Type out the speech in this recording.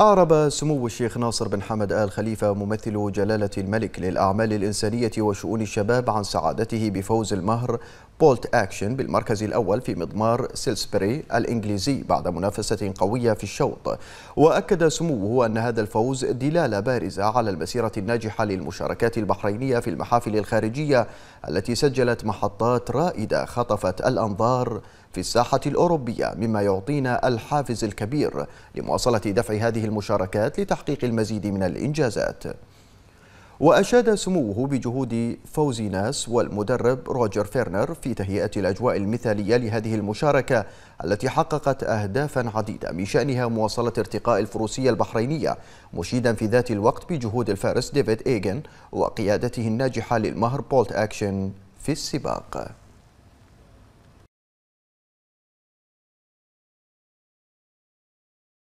أعرب سمو الشيخ ناصر بن حمد آل خليفة ممثل جلالة الملك للأعمال الإنسانية وشؤون الشباب عن سعادته بفوز المهر بولت أكشن بالمركز الأول في مضمار سيلسبري الإنجليزي بعد منافسة قوية في الشوط وأكد سموه أن هذا الفوز دلالة بارزة على المسيرة الناجحة للمشاركات البحرينية في المحافل الخارجية التي سجلت محطات رائدة خطفت الأنظار في الساحة الأوروبية مما يعطينا الحافز الكبير لمواصلة دفع هذه المشاركات لتحقيق المزيد من الإنجازات وأشاد سموه بجهود فوزي ناس والمدرب روجر فيرنر في تهيئة الأجواء المثالية لهذه المشاركة التي حققت أهدافا عديدة من شأنها مواصلة ارتقاء الفروسية البحرينية مشيدا في ذات الوقت بجهود الفارس ديفيد إيجن وقيادته الناجحة للمهر بولت أكشن في السباق